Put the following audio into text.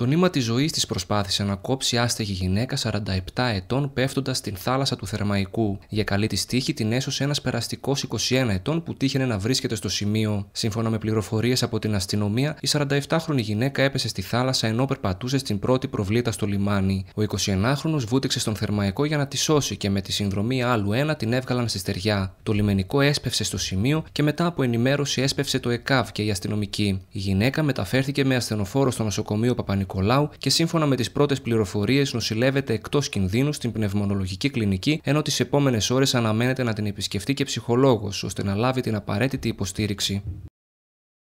Το νήμα της ζωής της προσπάθησε να κόψει άστεγη γυναίκα 47 ετών πέφτοντας στην θάλασσα του Θερμαϊκού. Για καλή της τύχη την έσωσε ένας περαστικός 21 ετών που τύχαινε να βρίσκεται στο σημείο. Σύμφωνα με πληροφορίες από την αστυνομία, η 47χρονη γυναίκα έπεσε στη θάλασσα ενώ περπατούσε στην πρώτη προβλήτα στο λιμάνι. Ο 21 χρονος βούτυξε στον Θερμαϊκό για να τη σώσει και με τη συνδρομή άλλου ένα την έβγαλαν στη στεριά. Το λιμενικό έσπευσε στο σημείο και μετά από ενημέρωση έσπευσε το ΕΚΑΒ και η αστυνομική. Η γυναίκα μεταφέρθηκε με ασθενοφόρο στο νοσοκομείο Παπανικού και σύμφωνα με τις πρώτες πληροφορίες νοσηλεύεται εκτός κινδύνου στην πνευμονολογική κλινική, ενώ τις επόμενες ώρες αναμένεται να την επισκεφτεί και ψυχολόγος, ώστε να λάβει την απαραίτητη υποστήριξη.